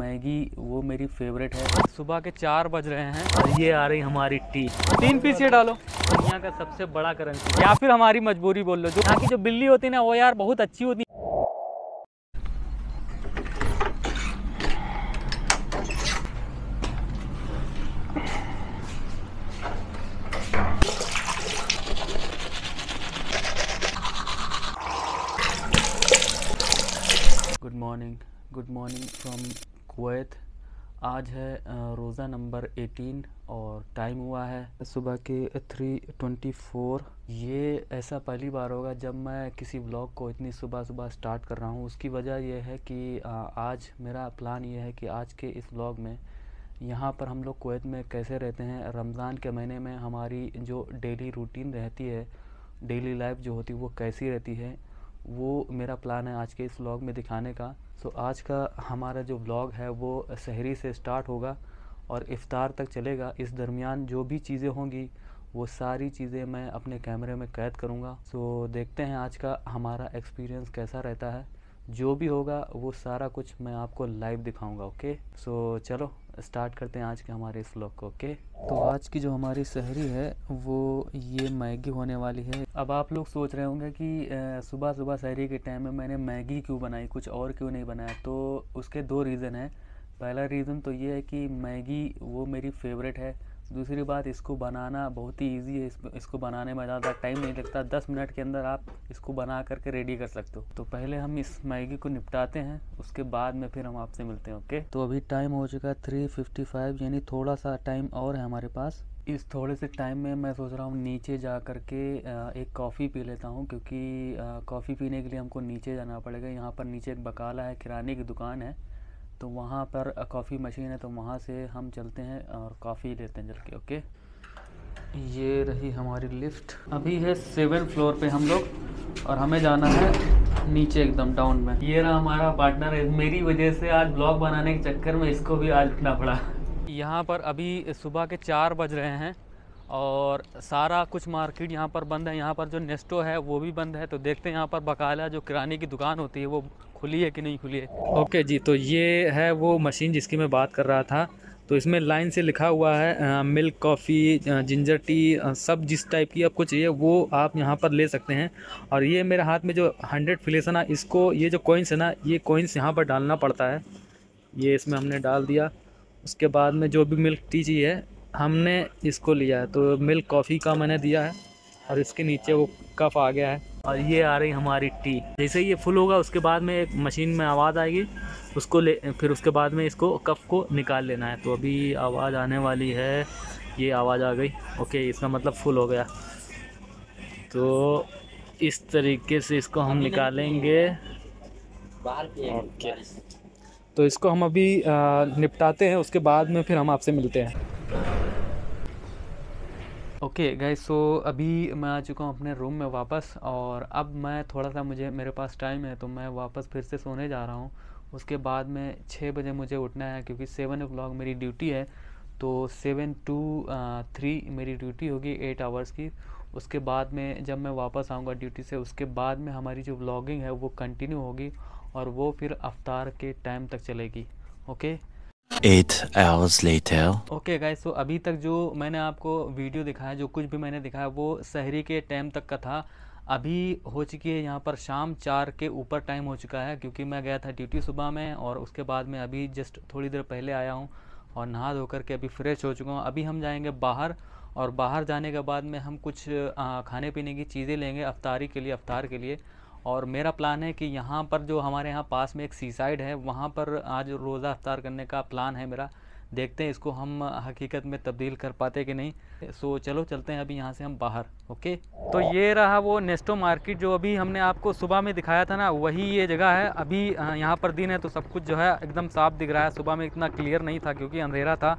Maggi वो मेरी favourite है सुबह के चार बज रहे हैं और ये आ रही हमारी टी तीन पीस ये डालो दुनिया का सबसे बड़ा करंसी या फिर हमारी मजबूरी बोल लो जो यहाँ की जो बिल्ली होती है ना वो यार बहुत अच्छी होती good morning good morning from Kuwait आज है रोज़ा नंबर 18 और टाइम हुआ है सुबह के 3:24 ये ऐसा पहली बार होगा जब मैं किसी ब्लॉग को इतनी सुबह सुबह स्टार्ट कर रहा हूँ उसकी वजह यह है कि आज मेरा प्लान ये है कि आज के इस ब्लॉग में यहाँ पर हम लोग कुवैत में कैसे रहते हैं रमज़ान के महीने में हमारी जो डेली रूटीन रहती है डेली लाइफ जो होती है वो कैसी रहती है वो मेरा प्लान है आज के इस ब्लॉग में दिखाने का सो so, आज का हमारा जो ब्लॉग है वो शहरी से स्टार्ट होगा और इफ्तार तक चलेगा इस दरमियान जो भी चीज़ें होंगी वो सारी चीज़ें मैं अपने कैमरे में कैद करूँगा सो so, देखते हैं आज का हमारा एक्सपीरियंस कैसा रहता है जो भी होगा वो सारा कुछ मैं आपको लाइव दिखाऊंगा ओके सो चलो स्टार्ट करते हैं आज के हमारे इस ब्लॉग को ओके तो आज की जो हमारी शहरी है वो ये मैगी होने वाली है अब आप लोग सोच रहे होंगे कि सुबह सुबह शहरी के टाइम में मैंने मैगी क्यों बनाई कुछ और क्यों नहीं बनाया तो उसके दो रीज़न हैं पहला रीज़न तो ये है कि मैगी वो मेरी फेवरेट है दूसरी बात इसको बनाना बहुत ही ईजी है इसको बनाने में ज़्यादा टाइम नहीं लगता दस मिनट के अंदर आप इसको बना करके रेडी कर सकते हो तो पहले हम इस मैगी को निपटाते हैं उसके बाद में फिर हम आपसे मिलते हैं ओके तो अभी टाइम हो चुका है थ्री फिफ्टी फाइव यानी थोड़ा सा टाइम और है हमारे पास इस थोड़े से टाइम में मैं सोच रहा हूँ नीचे जा कर के एक कॉफ़ी पी लेता हूँ क्योंकि कॉफ़ी पीने के लिए हमको नीचे जाना पड़ेगा यहाँ पर नीचे एक बकाला है किराने की दुकान है तो वहाँ पर कॉफ़ी मशीन है तो वहाँ से हम चलते हैं और कॉफ़ी लेते हैं चल के ओके ये रही हमारी लिफ्ट अभी है सेवन फ्लोर पे हम लोग और हमें जाना है नीचे एकदम डाउन में ये रहा हमारा पार्टनर है मेरी वजह से आज ब्लॉग बनाने के चक्कर में इसको भी आज उठना पड़ा यहाँ पर अभी सुबह के चार बज रहे हैं और सारा कुछ मार्केट यहाँ पर बंद है यहाँ पर जो नेस्टो है वो भी बंद है तो देखते हैं यहाँ पर बकाला जो किराने की दुकान होती है वो खुली है कि नहीं खुली है ओके जी तो ये है वो मशीन जिसकी मैं बात कर रहा था तो इसमें लाइन से लिखा हुआ है मिल्क कॉफ़ी जिंजर टी सब जिस टाइप की आपको चाहिए वो आप यहाँ पर ले सकते हैं और ये मेरे हाथ में जो हंड्रेड फिलेस है ना इसको ये जो कोइंस है ना ये कोइंस यहाँ पर डालना पड़ता है ये इसमें हमने डाल दिया उसके बाद में जो भी मिल्क टी चाहिए हमने इसको लिया है तो मिल्क कॉफ़ी का मैंने दिया है और इसके नीचे वो कफ़ आ गया है और ये आ रही हमारी टी जैसे ये फुल होगा उसके बाद में एक मशीन में आवाज़ आएगी उसको ले फिर उसके बाद में इसको कप को निकाल लेना है तो अभी आवाज़ आने वाली है ये आवाज़ आ गई ओके इसका मतलब फुल हो गया तो इस तरीके से इसको हम निकालेंगे ओके तो इसको हम अभी निपटाते हैं उसके बाद में फिर हम आपसे मिलते हैं ओके गाइस सो अभी मैं आ चुका हूँ अपने रूम में वापस और अब मैं थोड़ा सा मुझे मेरे पास टाइम है तो मैं वापस फिर से सोने जा रहा हूँ उसके बाद में छः बजे मुझे उठना है क्योंकि सेवन ओ मेरी ड्यूटी है तो सेवन टू थ्री मेरी ड्यूटी होगी एट आवर्स की उसके बाद में जब मैं वापस आऊँगा ड्यूटी से उसके बाद में हमारी जो व्लॉगिंग है वो कंटिन्यू होगी और वो फिर अवतार के टाइम तक चलेगी okay eight hours later okay guy तो अभी तक जो मैंने आपको वीडियो दिखाया जो कुछ भी मैंने दिखाया वो शहरी के टाइम तक का था अभी हो चुकी है यहाँ पर शाम चार के ऊपर टाइम हो चुका है क्योंकि मैं गया था ड्यूटी सुबह में और उसके बाद में अभी जस्ट थोड़ी देर पहले आया हूँ और नहा धो करके अभी फ्रेश हो चुका हूँ अभी हम जाएंगे बाहर और बाहर जाने के बाद में हम कुछ खाने पीने की चीज़ें लेंगे अफ्तारी के लिए अफ्तार के लिए और मेरा प्लान है कि यहाँ पर जो हमारे यहाँ पास में एक सी साइड है वहाँ पर आज रोज़ा अफ्तार करने का प्लान है मेरा देखते हैं इसको हम हकीकत में तब्दील कर पाते कि नहीं सो चलो चलते हैं अभी यहाँ से हम बाहर ओके तो ये रहा वो नेस्टो मार्केट जो अभी हमने आपको सुबह में दिखाया था ना वही ये जगह है अभी यहाँ पर दिन है तो सब कुछ जो है एकदम साफ दिख रहा है सुबह में इतना क्लियर नहीं था क्योंकि अंधेरा था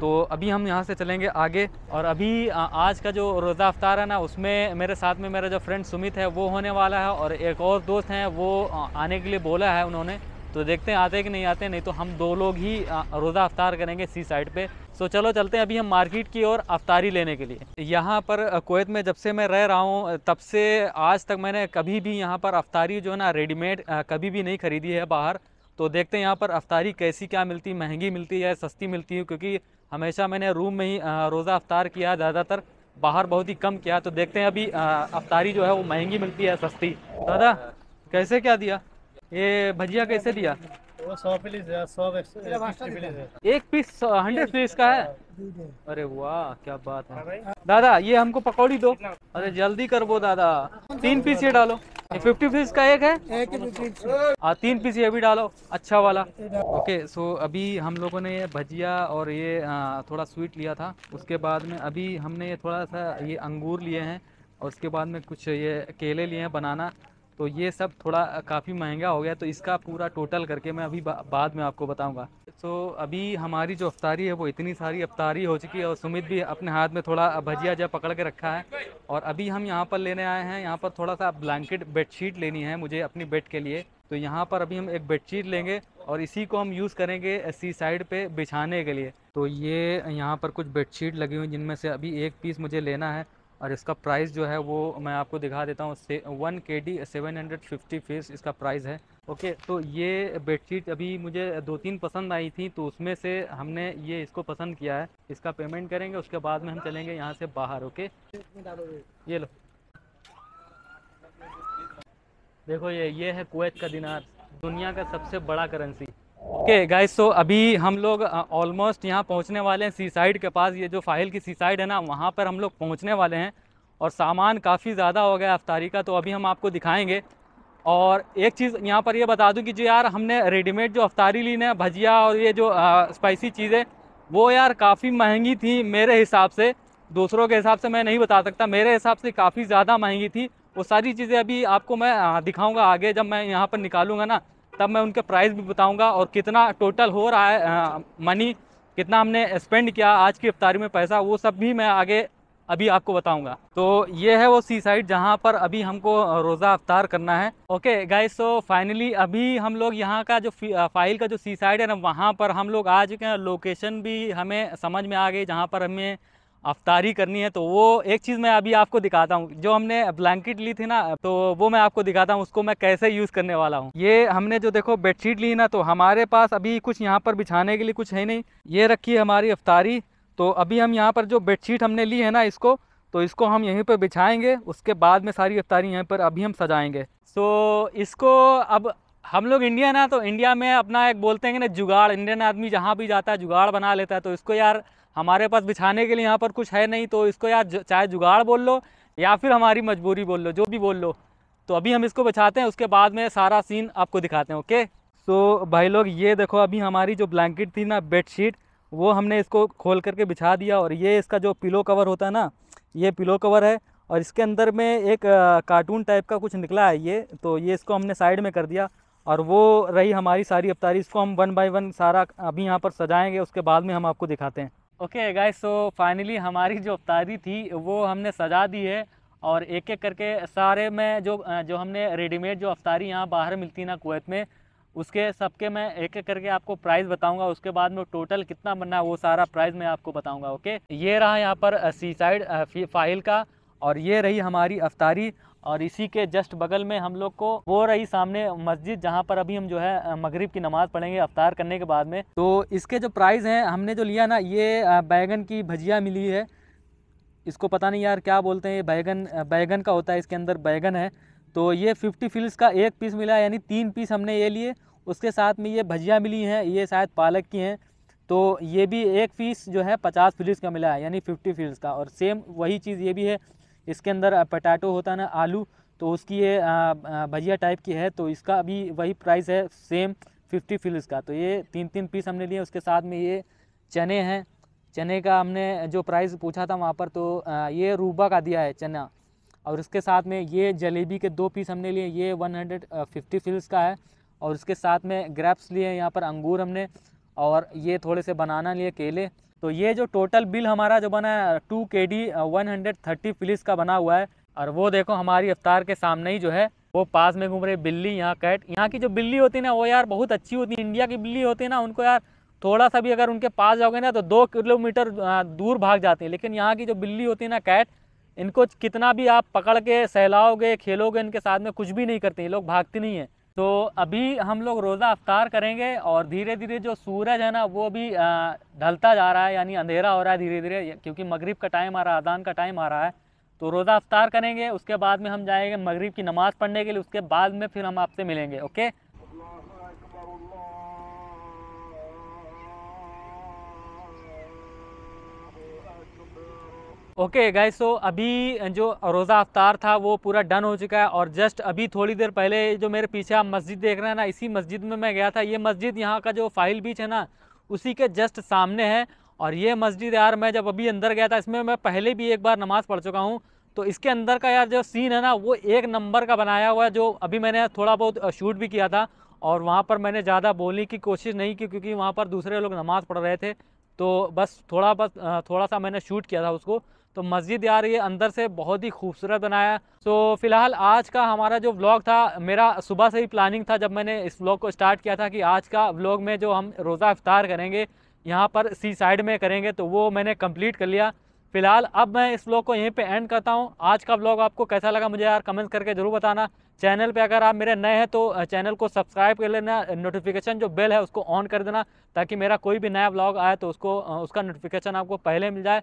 तो अभी हम यहाँ से चलेंगे आगे और अभी आज का जो रोज़ा अफ्तार है ना उसमें मेरे साथ में मेरा जो फ्रेंड सुमित है वो होने वाला है और एक और दोस्त हैं वो आने के लिए बोला है उन्होंने तो देखते हैं आते कि नहीं आते नहीं तो हम दो लोग ही रोज़ा अफ्तार करेंगे सी साइड पे सो चलो चलते हैं अभी हम मार्केट की ओर अफ्तारी लेने के लिए यहाँ पर कोत में जब से मैं रह रहा हूँ तब से आज तक मैंने कभी भी यहाँ पर अफ्तारी जो है ना रेडीमेड कभी भी नहीं खरीदी है बाहर तो देखते हैं यहाँ पर अफ्तारी कैसी क्या मिलती महंगी मिलती है सस्ती मिलती है क्योंकि हमेशा मैंने रूम में ही रोज़ा अफ्तार किया ज़्यादातर बाहर बहुत ही कम किया तो देखते हैं अभी अफ्तारी जो है वो महंगी मिलती है सस्ती दादा कैसे क्या दिया ये भजिया कैसे दिया एक पीस हंड्रेड पीस का है अरे वाह क्या बात है हाँ दादा ये हमको पकौड़ी दो अरे जल्दी कर वो दादा तीन पीस ये डालो फिफ्टी पीस का एक है एक आ, हाँ, तीन पीस ये भी डालो अच्छा वाला ओके सो अभी हम लोगों ने ये भजिया और ये आ, थोड़ा स्वीट लिया था उसके बाद में अभी हमने ये थोड़ा सा ये अंगूर लिए हैं और उसके बाद में कुछ ये केले लिए हैं बनाना तो ये सब थोड़ा काफ़ी महंगा हो गया तो इसका पूरा टोटल करके मैं अभी बा, बाद में आपको बताऊंगा सो so, अभी हमारी जो अफ्तारी है वो इतनी सारी अफ्तारी हो चुकी है और सुमित भी अपने हाथ में थोड़ा भजिया जब पकड़ के रखा है और अभी हम यहाँ पर लेने आए हैं यहाँ पर थोड़ा सा ब्लैंकेट बेड लेनी है मुझे अपनी बेड के लिए तो यहाँ पर अभी हम एक बेड लेंगे और इसी को हम यूज़ करेंगे सी साइड पर बिछाने के लिए तो ये यहाँ पर कुछ बेडशीट लगी हुई जिनमें से अभी एक पीस मुझे लेना है और इसका प्राइस जो है वो मैं आपको दिखा देता हूँ one K D seven hundred fifty fils इसका प्राइस है ओके तो ये बेडशीट अभी मुझे दो तीन पसंद आई थी तो उसमें से हमने ये इसको पसंद किया है इसका पेमेंट करेंगे उसके बाद में हम चलेंगे यहाँ से बाहर ओके ये लो देखो ये ये है कुवैत का दिनार दुनिया का सबसे बड़ा करेंसी ओके गाइस सो अभी हम लोग ऑलमोस्ट यहाँ पहुँचने वाले हैं सी साइड के पास ये जो फाइल की सी साइड है ना वहाँ पर हम लोग पहुँचने वाले हैं और सामान काफ़ी ज़्यादा हो गया अफ्तारी का तो अभी हम आपको दिखाएंगे और एक चीज़ यहाँ पर ये यह बता दूँ कि जो यार हमने रेडीमेड जो अफ्तारी ली ना भजिया और ये जो स्पाइसी चीज़ें वो यार काफ़ी महंगी थी मेरे हिसाब से दूसरों के हिसाब से मैं नहीं बता सकता मेरे हिसाब से काफ़ी ज़्यादा महंगी थी वो सारी चीज़ें अभी आपको मैं दिखाऊँगा आगे जब मैं यहाँ पर निकालूंगा ना तब मैं उनके प्राइस भी बताऊँगा और कितना टोटल हो रहा है मनी कितना हमने स्पेंड किया आज की रफ्तारी में पैसा वो सब भी मैं आगे अभी आपको बताऊंगा तो ये है वो सी साइड जहाँ पर अभी हमको रोज़ा अफ्तार करना है ओके गाइस सो फाइनली अभी हम लोग यहाँ का जो फाइल का जो सी साइड है ना वहाँ पर हम लोग आ चुके हैं लोकेशन भी हमें समझ में आ गई जहाँ पर हमें अफ्तारी करनी है तो वो एक चीज़ मैं अभी आपको दिखाता हूँ जो हमने ब्लैंकेट ली थी ना तो वो मैं आपको दिखाता हूँ उसको मैं कैसे यूज़ करने वाला हूँ ये हमने जो देखो बेडशीट ली ना तो हमारे पास अभी कुछ यहाँ पर बिछाने के लिए कुछ है नहीं ये रखी है हमारी अफ्तारी तो अभी हम यहाँ पर जो बेडशीट हमने ली है ना इसको तो इसको हम यहीं पर बिछाएंगे उसके बाद में सारी अफ्तारी यहाँ पर अभी हम सजाएंगे सो इसको अब हम लोग इंडियन है तो इंडिया में अपना एक बोलते हैं ना जुगाड़ इंडियन आदमी जहाँ भी जाता है जुगाड़ बना लेता है तो इसको यार हमारे पास बिछाने के लिए यहाँ पर कुछ है नहीं तो इसको या चाहे जुगाड़ बोल लो या फिर हमारी मजबूरी बोल लो जो भी बोल लो तो अभी हम इसको बिछाते हैं उसके बाद में सारा सीन आपको दिखाते हैं ओके सो भाई लोग ये देखो अभी हमारी जो ब्लैंकेट थी ना बेड वो हमने इसको खोल करके बिछा दिया और ये इसका जो पिलो कवर होता है ना ये पिलो कवर है और इसके अंदर में एक कार्टून टाइप का कुछ निकला है ये तो ये इसको हमने साइड में कर दिया और वो रही हमारी सारी अफ्तारी इसको हम वन बाय वन सारा अभी यहाँ पर सजाएंगे उसके बाद में हम आपको दिखाते हैं ओके गाइस सो फाइनली हमारी जो अफ्तारी थी वो हमने सजा दी है और एक एक करके सारे में जो जो हमने रेडीमेड जो अफ्तारी यहाँ बाहर मिलती ना कुवैत में उसके सबके मैं एक एक करके आपको प्राइस बताऊंगा उसके बाद में टोटल कितना बनना है वो सारा प्राइस मैं आपको बताऊंगा ओके ये रहा यहाँ पर सी साइड फाइल का और ये रही हमारी अफ्तारी और इसी के जस्ट बगल में हम लोग को वो रही सामने मस्जिद जहाँ पर अभी हम जो है मगरिब की नमाज़ पढ़ेंगे अवतार करने के बाद में तो इसके जो प्राइस हैं हमने जो लिया ना ये बैगन की भजिया मिली है इसको पता नहीं यार क्या बोलते हैं ये बैगन बैगन का होता है इसके अंदर बैगन है तो ये फिफ्टी फिल्स का एक पीस मिला यानी तीन पीस हमने ये लिए उसके साथ में ये भजिया मिली हैं ये शायद पालक की हैं तो ये भी एक पीस जो है पचास फिल्स का मिला है यानी फिफ्टी फील्स का और सेम वही चीज़ ये भी है इसके अंदर पटाटो होता ना आलू तो उसकी ये भजिया टाइप की है तो इसका अभी वही प्राइस है सेम फिफ्टी फिल्स का तो ये तीन तीन पीस हमने लिए उसके साथ में ये चने हैं चने का हमने जो प्राइस पूछा था वहाँ पर तो ये रूबा का दिया है चना और इसके साथ में ये जलेबी के दो पीस हमने लिए ये वन हंड्रेड फिफ्टी फिल्स का है और उसके साथ में ग्रैप्स लिए यहाँ पर अंगूर हमने और ये थोड़े से बनाना लिए केले तो ये जो टोटल बिल हमारा जो बना है two K D one hundred thirty fils का बना हुआ है और वो देखो हमारी अफ्तार के सामने ही जो है वो पास में घूम रही बिल्ली यहाँ कैट यहाँ की जो बिल्ली होती है ना वो यार बहुत अच्छी होती है इंडिया की बिल्ली होती है ना उनको यार थोड़ा सा भी अगर उनके पास जाओगे ना तो दो किलोमीटर uh, दूर भाग जाते हैं लेकिन यहाँ की जो बिल्ली होती है ना कैट इनको कितना भी आप पकड़ के सहलाओगे खेलोगे इनके साथ में कुछ भी नहीं करते ये लोग भागते नहीं हैं तो अभी हम लोग रोज़ा अफ्तार करेंगे और धीरे धीरे जो सूरज है ना वो भी ढलता जा रहा है यानी अंधेरा हो रहा है धीरे धीरे क्योंकि मगरिब का टाइम आ रहा है अदान का टाइम आ रहा है तो रोज़ा अफ्तार करेंगे उसके बाद में हम जाएंगे मगरिब की नमाज़ पढ़ने के लिए उसके बाद में फिर हम आपसे मिलेंगे ओके ओके गाइस सो अभी जो रोज़ा अफ्तार था वो पूरा डन हो चुका है और जस्ट अभी थोड़ी देर पहले जो मेरे पीछे आप मस्जिद देख रहे हैं ना इसी मस्जिद में मैं गया था ये मस्जिद यहाँ का जो फाइल बीच है ना उसी के जस्ट सामने है और ये मस्जिद यार मैं जब अभी अंदर गया था इसमें मैं पहले भी एक बार नमाज़ पढ़ चुका हूँ तो इसके अंदर का यार जो सीन है ना वो एक नंबर का बनाया हुआ है जो अभी मैंने थोड़ा बहुत शूट भी किया था और वहाँ पर मैंने ज़्यादा बोलने की कोशिश नहीं की क्योंकि वहाँ पर दूसरे लोग नमाज़ पढ़ रहे थे तो बस थोड़ा बस थोड़ा सा मैंने शूट किया था उसको तो मस्जिद यार ये अंदर से बहुत ही खूबसूरत बनाया तो फिलहाल आज का हमारा जो व्लॉग था मेरा सुबह से ही प्लानिंग था जब मैंने इस व्लॉग को स्टार्ट किया था कि आज का व्लॉग में जो हम रोज़ा इफ्तार करेंगे यहाँ पर सी साइड में करेंगे तो वो मैंने कंप्लीट कर लिया फिलहाल अब मैं इस व्लॉग को यहीं पे एंड करता हूँ आज का व्लॉग आपको कैसा लगा मुझे यार कमेंट करके ज़रूर बताना चैनल पे अगर आप मेरे नए हैं तो चैनल को सब्सक्राइब कर लेना नोटिफिकेशन जो बेल है उसको ऑन कर देना ताकि मेरा कोई भी नया व्लॉग आए तो उसको उसका नोटिफिकेशन आपको पहले मिल जाए